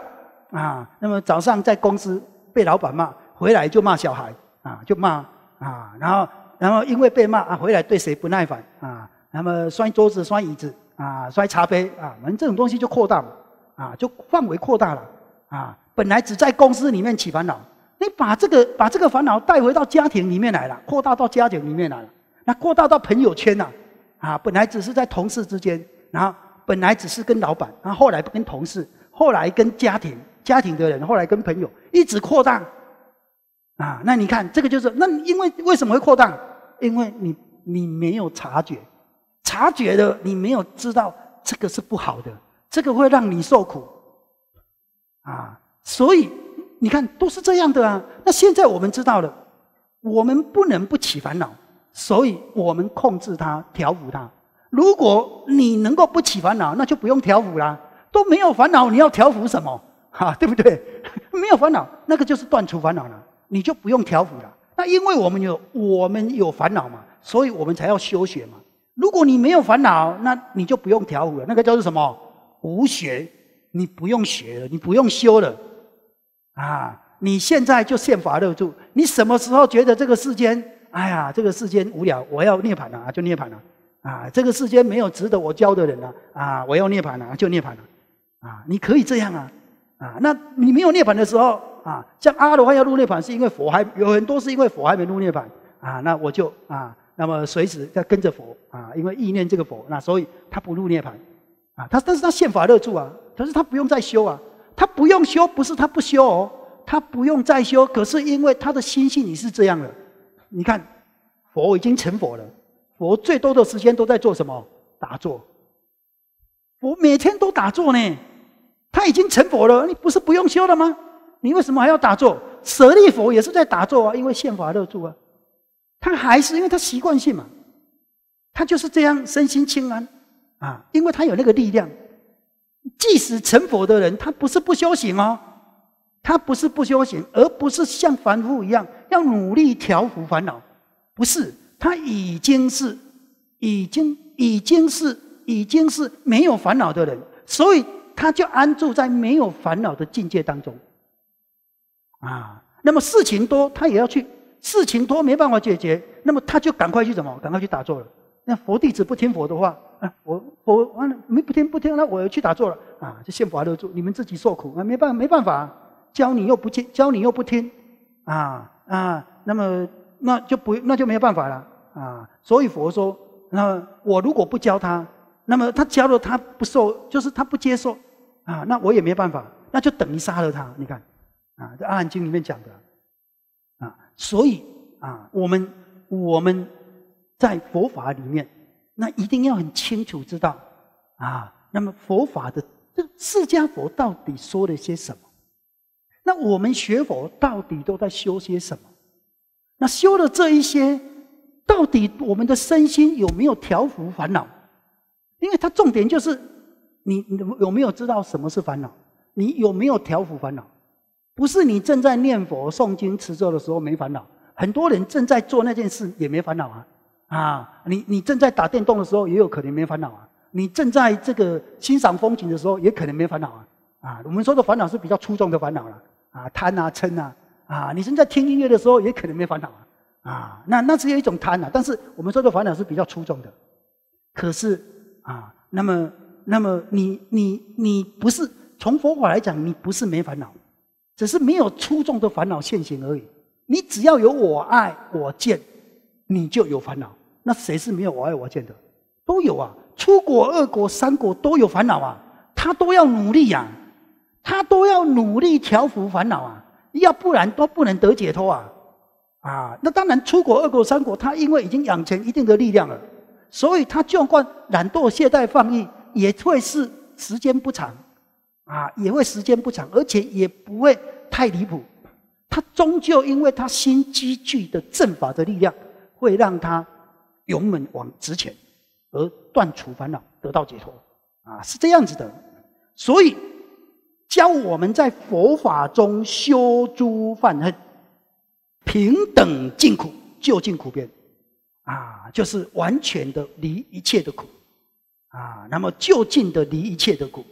啊。那么早上在公司被老板骂，回来就骂小孩啊，就骂啊，然后然后因为被骂啊，回来对谁不耐烦啊，那么摔桌子摔椅子啊，摔茶杯啊，反正这种东西就扩大了啊，就范围扩大了啊。本来只在公司里面起烦恼，你把这个把这个烦恼带回到家庭里面来了，扩大到家庭里面来了，那扩大到朋友圈呐。啊，本来只是在同事之间，然后本来只是跟老板，然后后来跟同事，后来跟家庭，家庭的人，后来跟朋友，一直扩大，啊，那你看这个就是，那因为为什么会扩大？因为你你没有察觉，察觉的你没有知道这个是不好的，这个会让你受苦，啊，所以你看都是这样的啊。那现在我们知道了，我们不能不起烦恼。所以我们控制它，调伏它。如果你能够不起烦恼，那就不用调伏啦。都没有烦恼，你要调伏什么？哈，[laughs] 对不对？[laughs] 没有烦恼，那个就是断除烦恼了，你就不用调伏了。那因为我们有，我们有烦恼嘛，所以我们才要修学嘛。如果你没有烦恼，那你就不用调伏了。那个叫做什么？无学，你不用学了，你不用修了。啊，你现在就现法乐住。你什么时候觉得这个世间？哎呀，这个世间无聊，我要涅槃了啊！就涅槃了啊！这个世间没有值得我教的人了啊！我要涅槃了，就涅槃了啊！你可以这样啊啊！那你没有涅槃的时候啊，像阿罗汉要入涅槃，是因为佛还有很多是因为佛还没入涅槃啊。那我就啊，那么随时在跟着佛啊，因为意念这个佛，那所以他不入涅槃啊。他但是他现法乐住啊，可是他不用再修啊，他不用修，不是他不修哦，他不用再修，可是因为他的心性你是这样了。你看，佛已经成佛了。佛最多的时间都在做什么？打坐。佛每天都打坐呢。他已经成佛了，你不是不用修了吗？你为什么还要打坐？舍利佛也是在打坐啊，因为宪法乐住啊。他还是因为他习惯性嘛，他就是这样身心清安啊，因为他有那个力量。即使成佛的人，他不是不修行哦，他不是不修行，而不是像凡夫一样。要努力调伏烦恼，不是他已经是，已经已经是已经是没有烦恼的人，所以他就安住在没有烦恼的境界当中。啊，那么事情多，他也要去；事情多没办法解决，那么他就赶快去什么？赶快去打坐了。那佛弟子不听佛的话啊，我我完了没不听不听，那我要去打坐了啊，就信佛的住，你们自己受苦啊，没办没办法，教你又不接，教你又不听，啊。啊，那么那就不，那就没有办法了啊。所以佛说，那我如果不教他，那么他教了他不受，就是他不接受啊，那我也没办法，那就等于杀了他。你看，啊，这《阿含经里面讲的啊，所以啊，我们我们在佛法里面，那一定要很清楚知道啊，那么佛法的这释迦佛到底说了些什么？那我们学佛到底都在修些什么？那修了这一些，到底我们的身心有没有调伏烦恼？因为它重点就是你有没有知道什么是烦恼？你有没有调伏烦恼？不是你正在念佛、诵经、持咒的时候没烦恼，很多人正在做那件事也没烦恼啊！啊，你你正在打电动的时候也有可能没烦恼啊！你正在这个欣赏风景的时候也可能没烦恼啊！啊，我们说的烦恼是比较粗重的烦恼了。啊，贪啊，嗔啊，啊，你正在听音乐的时候也可能没烦恼啊，啊，那那只有一种贪啊，但是我们说的烦恼是比较粗重的，可是啊，那么那么你你你不是从佛法来讲，你不是没烦恼，只是没有粗重的烦恼现行而已。你只要有我爱我见，你就有烦恼。那谁是没有我爱我见的？都有啊，出国、二国、三国都有烦恼啊，他都要努力呀。他都要努力调伏烦恼啊，要不然都不能得解脱啊！啊，那当然，出国、二国、三国，他因为已经养成一定的力量了，所以他就算懒惰、懈怠、放逸，也会是时间不长，啊，也会时间不长，而且也不会太离谱。他终究因为他新积聚的正法的力量，会让他勇猛往直前，而断除烦恼，得到解脱。啊，是这样子的，所以。教我们在佛法中修诸犯恨，平等尽苦，就近苦边，啊，就是完全的离一切的苦，啊，那么就近的离一切的苦，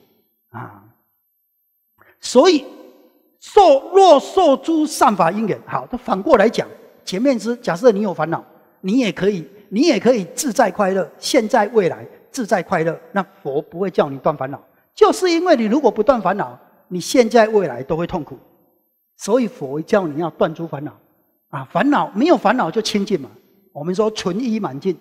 啊，所以受若受诸善法因缘，好，他反过来讲，前面是假设你有烦恼，你也可以，你也可以自在快乐，现在未来自在快乐，那佛不会叫你断烦恼，就是因为你如果不断烦恼。你现在未来都会痛苦，所以佛教你要断诸烦恼啊，烦恼没有烦恼就清净嘛。我们说存一满净，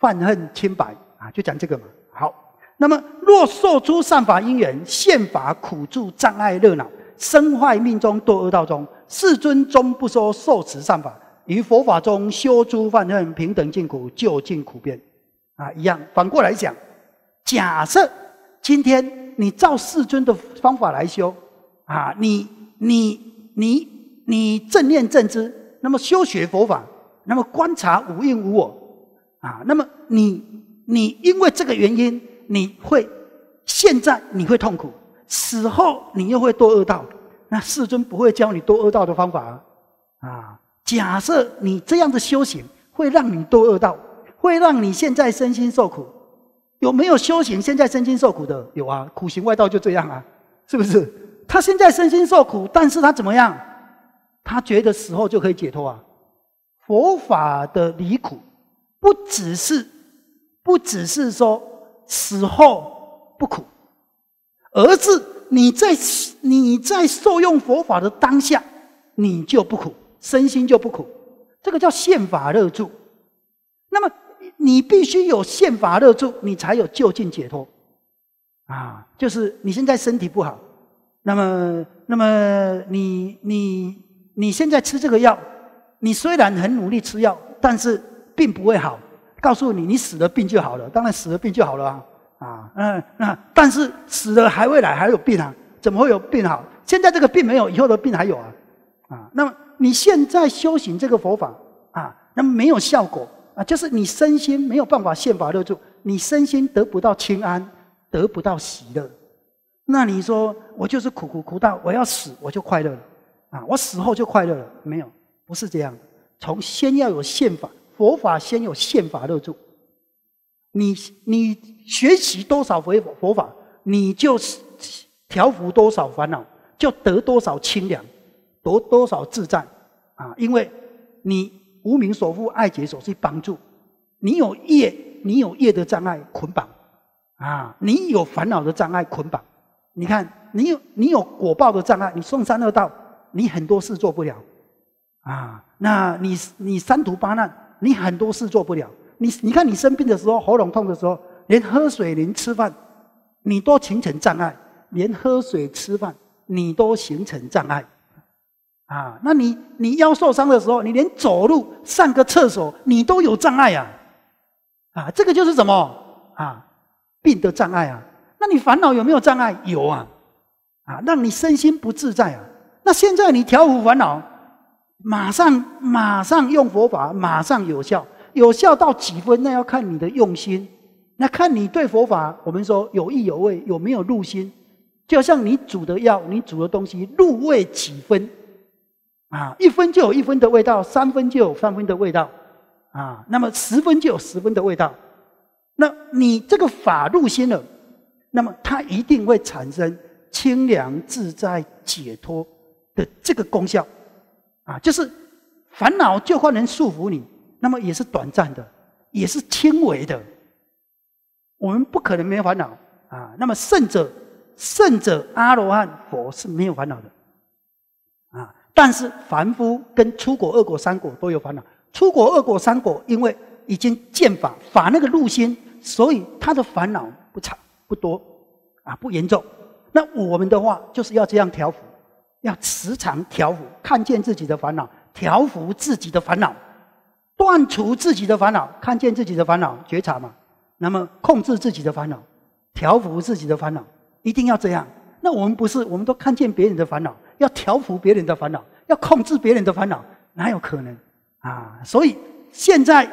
泛恨清白啊，就讲这个嘛。好，那么若受诸善法因缘，现法苦助障碍热恼，身坏命中堕恶道中，世尊终不说受持善法，于佛法中修诸犯恨平等净苦，就近苦边啊，一样。反过来讲，假设今天。你照世尊的方法来修，啊，你你你你正念正知，那么修学佛法，那么观察无因无我，啊，那么你你因为这个原因，你会现在你会痛苦，死后你又会堕恶道，那世尊不会教你堕恶道的方法啊。假设你这样的修行会让你堕恶道，会让你现在身心受苦。有没有修行？现在身心受苦的有啊，苦行外道就这样啊，是不是？他现在身心受苦，但是他怎么样？他觉得死后就可以解脱啊？佛法的离苦，不只是不只是说死后不苦，而是你在你在受用佛法的当下，你就不苦，身心就不苦，这个叫宪法乐住。那么。你必须有宪法热住，你才有就近解脱。啊，就是你现在身体不好，那么，那么你你你现在吃这个药，你虽然很努力吃药，但是病不会好。告诉你，你死了病就好了，当然死了病就好了啊啊嗯，那但是死了还会来，还有病啊？怎么会有病好？现在这个病没有，以后的病还有啊？啊，那么你现在修行这个佛法啊，那么没有效果。就是你身心没有办法现法乐住，你身心得不到清安，得不到喜乐，那你说我就是苦苦苦到我要死，我就快乐了，啊，我死后就快乐了？没有，不是这样的。从先要有宪法，佛法先有宪法乐住。你你学习多少佛佛法，你就调伏多少烦恼，就得多少清凉，得多少自在啊！因为你。无名所缚，爱结锁去帮助你有业，你有业的障碍捆绑啊，你有烦恼的障碍捆绑。你看，你有你有果报的障碍，你顺三恶道，你很多事做不了啊。那你你三途八难，你很多事做不了。你你看，你生病的时候，喉咙痛的时候，连喝水连吃饭，你都形成障碍，连喝水吃饭你都形成障碍。啊，那你你腰受伤的时候，你连走路上个厕所你都有障碍啊！啊，这个就是什么啊？病的障碍啊？那你烦恼有没有障碍？有啊，啊，让你身心不自在啊。那现在你调伏烦恼，马上马上用佛法，马上有效，有效到几分？那要看你的用心，那看你对佛法，我们说有意有味，有没有入心？就像你煮的药，你煮的东西入味几分？啊，一分就有一分的味道，三分就有三分的味道，啊，那么十分就有十分的味道。那你这个法入心了，那么它一定会产生清凉自在解脱的这个功效。啊，就是烦恼就算能束缚你，那么也是短暂的，也是轻微的。我们不可能没烦恼啊。那么圣者、圣者阿罗汉、佛是没有烦恼的。但是凡夫跟出国、恶国、三果都有烦恼。出国、恶国、三果，因为已经见法，法那个入心，所以他的烦恼不长不多，啊不严重。那我们的话就是要这样调伏，要时常调伏，看见自己的烦恼，调伏自己的烦恼，断除自己的烦恼，看见自己的烦恼觉察嘛，那么控制自己的烦恼，调伏自己的烦恼，一定要这样。那我们不是，我们都看见别人的烦恼。要调服别人的烦恼，要控制别人的烦恼，哪有可能啊？所以现在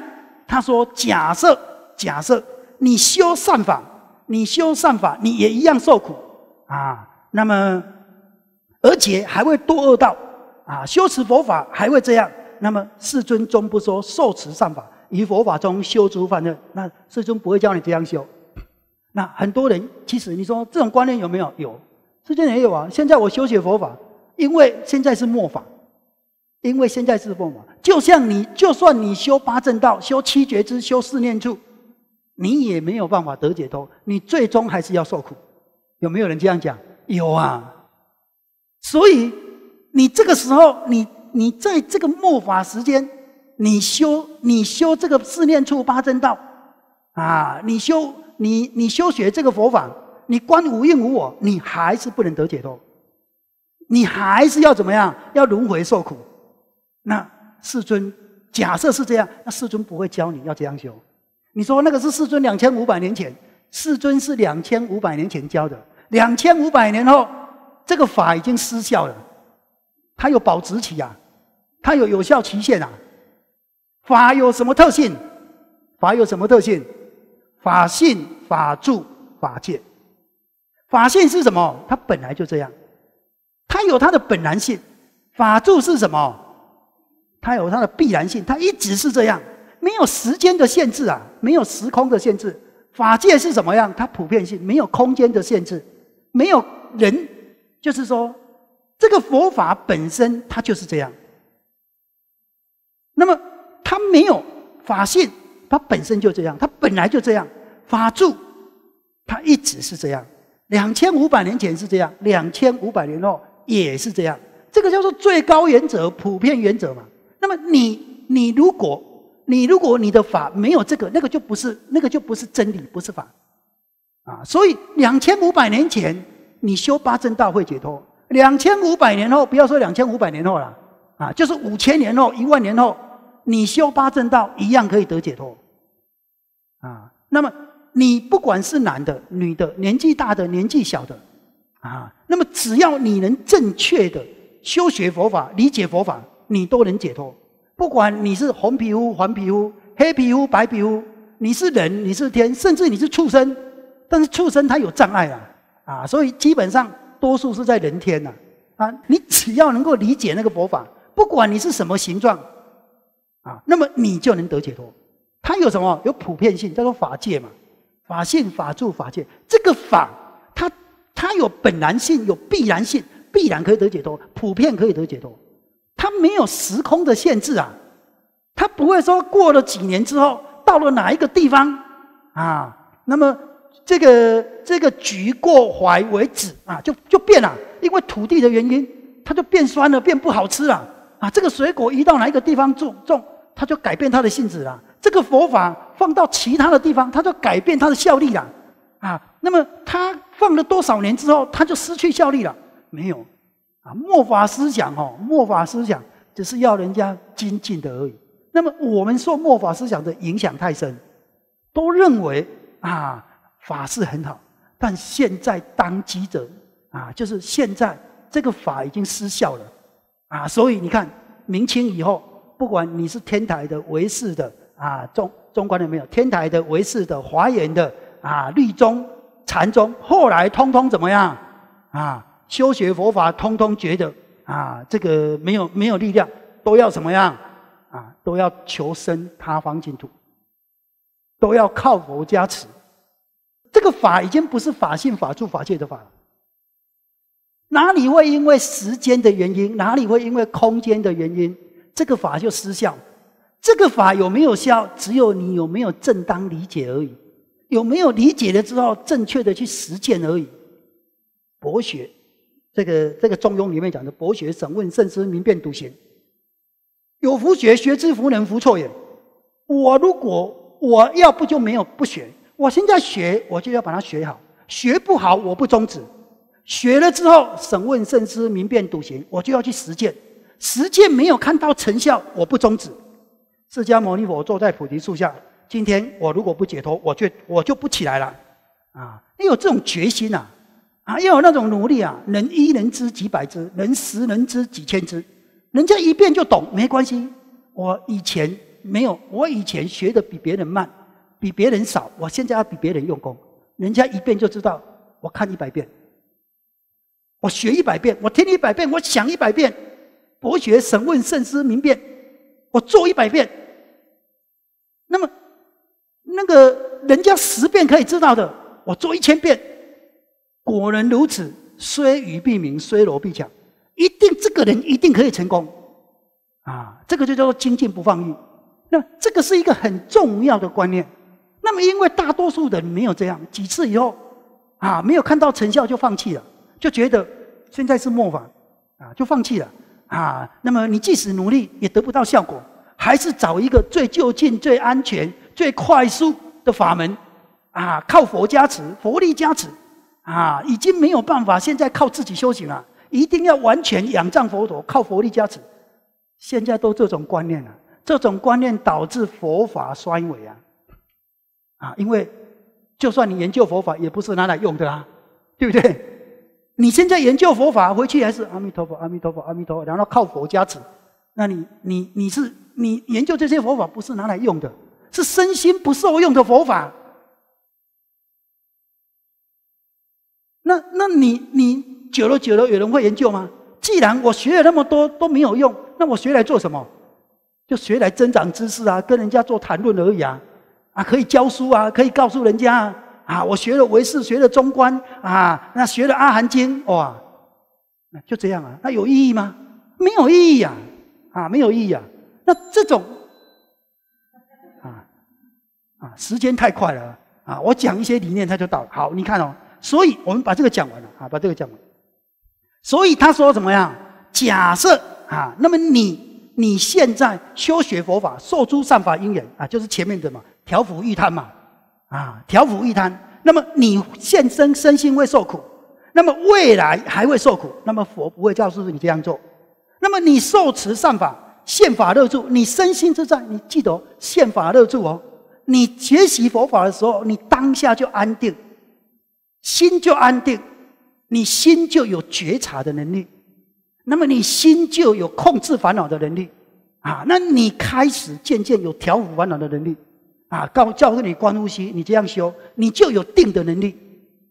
他说：“假设假设你修善法，你修善法，你也一样受苦啊。那么而且还会多恶道啊！修持佛法还会这样。那么世尊终不说受持善法，于佛法中修诸反正，那世尊不会教你这样修。那很多人其实你说这种观念有没有？有，世尊也有啊。现在我修学佛法。”因为现在是末法，因为现在是末法，就像你，就算你修八正道、修七觉之，修四念处，你也没有办法得解脱，你最终还是要受苦。有没有人这样讲？有啊。所以你这个时候，你你在这个末法时间，你修你修这个四念处、八正道啊，你修你你修学这个佛法，你观无因无我，你还是不能得解脱。你还是要怎么样？要轮回受苦？那世尊假设是这样，那世尊不会教你要这样修。你说那个是世尊两千五百年前，世尊是两千五百年前教的。两千五百年后，这个法已经失效了。它有保质期啊，它有有效期限啊。法有什么特性？法有什么特性？法性、法住、法界。法性是什么？它本来就这样。它有它的本然性，法住是什么？它有它的必然性，它一直是这样，没有时间的限制啊，没有时空的限制。法界是怎么样？它普遍性，没有空间的限制，没有人，就是说这个佛法本身它就是这样。那么它没有法性，它本身就这样，它本来就这样。法住，它一直是这样，两千五百年前是这样，两千五百年后。也是这样，这个叫做最高原则、普遍原则嘛。那么你你如果你如果你的法没有这个那个，就不是那个就不是真理，不是法啊。所以两千五百年前你修八正道会解脱，两千五百年后不要说两千五百年后了啊，就是五千年后、一万年后，你修八正道一样可以得解脱啊。那么你不管是男的、女的、年纪大的、年纪小的。啊，那么只要你能正确的修学佛法、理解佛法，你都能解脱。不管你是红皮肤、黄皮肤、黑皮肤、白皮肤，你是人，你是天，甚至你是畜生，但是畜生它有障碍啊，啊，所以基本上多数是在人天呐。啊，你只要能够理解那个佛法，不管你是什么形状，啊，那么你就能得解脱。它有什么？有普遍性，叫做法界嘛，法性、法住、法界，这个法。它有本然性，有必然性，必然可以得解脱，普遍可以得解脱。它没有时空的限制啊，它不会说过了几年之后，到了哪一个地方啊，那么这个这个局过怀为止啊，就就变了，因为土地的原因，它就变酸了，变不好吃了啊。这个水果一到哪一个地方种种，它就改变它的性质了。这个佛法放到其他的地方，它就改变它的效力了啊。那么它。放了多少年之后，它就失去效力了？没有，啊，末法思想哦，末法思想只是要人家精进的而已。那么我们受末法思想的影响太深，都认为啊法是很好，但现在当机者啊，就是现在这个法已经失效了啊。所以你看明清以后，不管你是天台的、维世的啊、中中观的没有，天台的、维世的、华严的啊、律宗。禅宗后来通通怎么样啊？修学佛法通通觉得啊，这个没有没有力量，都要怎么样啊？都要求生他方净土，都要靠佛加持。这个法已经不是法性法住法界的法了。哪里会因为时间的原因？哪里会因为空间的原因？这个法就失效？这个法有没有效？只有你有没有正当理解而已。有没有理解了之后，正确的去实践而已。博学，这个这个《中庸》里面讲的博学审问慎思明辨笃行。有福学，学之福能福错也。我如果我要不就没有不学，我现在学我就要把它学好，学不好我不终止。学了之后，审问慎思明辨笃行，我就要去实践。实践没有看到成效，我不终止。释迦牟尼佛坐在菩提树下。今天我如果不解脱，我就我就不起来了，啊！要有这种决心啊，啊！要有那种努力啊，能一能知几百知，能十能知几千知，人家一遍就懂没关系。我以前没有，我以前学的比别人慢，比别人少，我现在要比别人用功。人家一遍就知道，我看一百遍，我学一百遍，我听一百遍，我想一百遍，博学审问慎思明辨，我做一百遍，那么。那个人家十遍可以知道的，我做一千遍，果然如此，虽愚必明，虽罗必强，一定这个人一定可以成功啊！这个就叫做精进不放逸。那这个是一个很重要的观念。那么因为大多数人没有这样几次以后啊，没有看到成效就放弃了，就觉得现在是末法，啊，就放弃了啊。那么你即使努力也得不到效果，还是找一个最就近、最安全。最快速的法门，啊，靠佛加持，佛力加持，啊，已经没有办法。现在靠自己修行了，一定要完全仰仗佛陀，靠佛力加持。现在都这种观念了，这种观念导致佛法衰微啊，啊，因为就算你研究佛法，也不是拿来用的啦，对不对？你现在研究佛法，回去还是阿弥陀佛，阿弥陀佛，阿弥陀，佛，然后靠佛加持，那你你你是你研究这些佛法，不是拿来用的。是身心不受用的佛法，那那你你久了久了有人会研究吗？既然我学了那么多都没有用，那我学来做什么？就学来增长知识啊，跟人家做谈论而已啊，啊可以教书啊，可以告诉人家啊，啊我学了唯识，学了中观啊，那学了阿含经哇，那就这样啊，那有意义吗？没有意义呀，啊没有意义呀，那这种。啊，时间太快了啊！我讲一些理念，他就到了。好，你看哦，所以我们把这个讲完了啊，把这个讲完。所以他说怎么样？假设啊，那么你你现在修学佛法，受诸善法因缘啊，就是前面的嘛，调伏欲贪嘛啊，调伏欲贪。那么你现身身心未受苦，那么未来还会受苦，那么佛不会教是你这样做。那么你受持善法，现法乐住，你身心自在。你记得哦，宪法乐住哦。你学习佛法的时候，你当下就安定，心就安定，你心就有觉察的能力，那么你心就有控制烦恼的能力啊！那你开始渐渐有调伏烦恼的能力啊！告教会你观呼吸，你这样修，你就有定的能力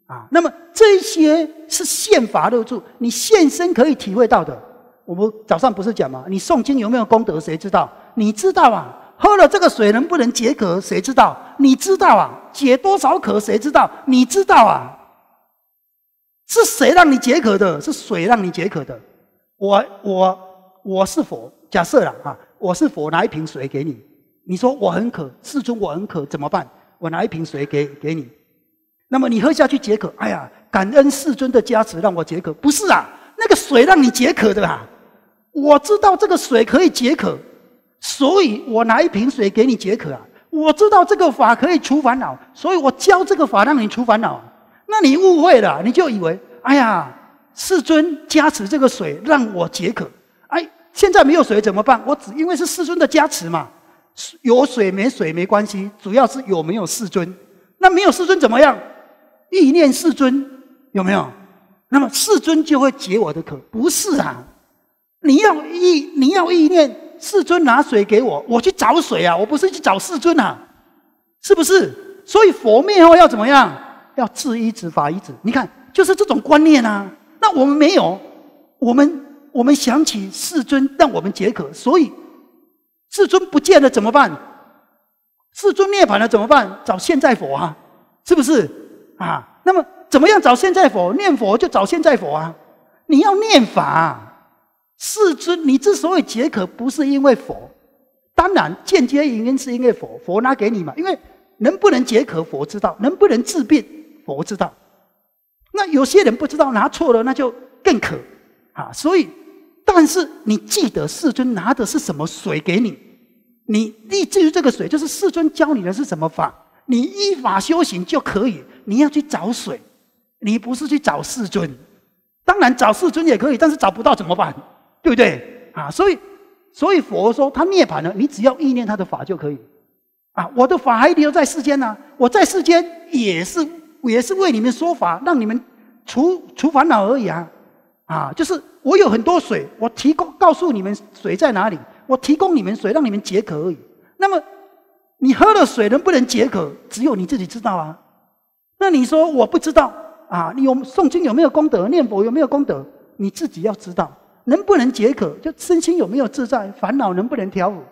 啊！那么这些是现法入住，你现身可以体会到的。我们早上不是讲吗？你诵经有没有功德？谁知道？你知道啊？喝了这个水能不能解渴？谁知道？你知道啊？解多少渴？谁知道？你知道啊？是谁让你解渴的？是水让你解渴的。我我我是佛，假设了啊，我是佛，拿一瓶水给你，你说我很渴，世尊我很渴，怎么办？我拿一瓶水给给你，那么你喝下去解渴。哎呀，感恩世尊的加持让我解渴。不是啊，那个水让你解渴的啊。我知道这个水可以解渴。所以我拿一瓶水给你解渴啊！我知道这个法可以除烦恼，所以我教这个法让你除烦恼。那你误会了，你就以为，哎呀，世尊加持这个水让我解渴。哎，现在没有水怎么办？我只因为是世尊的加持嘛，有水没水没关系，主要是有没有世尊。那没有世尊怎么样？意念世尊有没有？那么世尊就会解我的渴，不是啊？你要意，你要意念。世尊拿水给我，我去找水啊！我不是去找世尊啊，是不是？所以佛灭后要怎么样？要治一子法一子。你看，就是这种观念啊。那我们没有，我们我们想起世尊让我们解渴，所以世尊不见了怎么办？世尊涅槃了怎么办？找现在佛啊，是不是啊？那么怎么样找现在佛？念佛就找现在佛啊！你要念法。世尊，你之所以解渴，不是因为佛，当然间接原因是因为佛。佛拿给你嘛，因为能不能解渴，佛知道；能不能治病，佛知道。那有些人不知道拿错了，那就更渴啊。所以，但是你记得世尊拿的是什么水给你，你志于这个水，就是世尊教你的是什么法，你依法修行就可以。你要去找水，你不是去找世尊，当然找世尊也可以，但是找不到怎么办？对不对啊？所以，所以佛说他涅盘了，你只要意念他的法就可以。啊，我的法还留在世间呢，我在世间也是也是为你们说法，让你们除除烦恼而已啊。啊，就是我有很多水，我提供告诉你们水在哪里，我提供你们水让你们解渴而已。那么，你喝了水能不能解渴，只有你自己知道啊。那你说我不知道啊？你有诵经有没有功德？念佛有没有功德？你自己要知道。能不能解渴？就身心有没有自在？烦恼能不能调伏？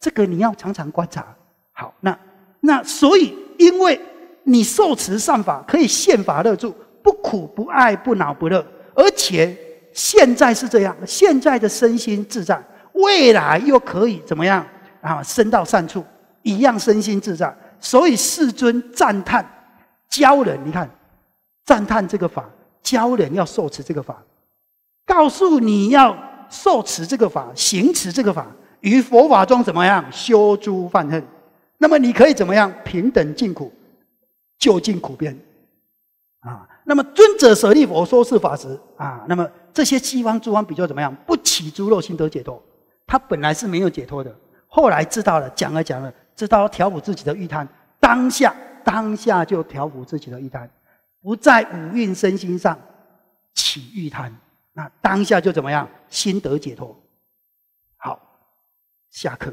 这个你要常常观察。好，那那所以，因为你受持善法，可以现法乐住，不苦不爱不恼不乐，而且现在是这样，现在的身心自在，未来又可以怎么样？啊，生到善处，一样身心自在。所以世尊赞叹教人，你看赞叹这个法，教人要受持这个法。告诉你要受持这个法，行持这个法，于佛法中怎么样修诸犯恨？那么你可以怎么样平等尽苦，就近苦边啊？那么尊者舍利佛说是法时啊？那么这些西方诸方比较怎么样不起诸肉心得解脱？他本来是没有解脱的，后来知道了，讲了讲了，知道调伏自己的欲贪，当下当下就调伏自己的欲贪，不在五蕴身心上起欲贪。那当下就怎么样？心得解脱。好，下课。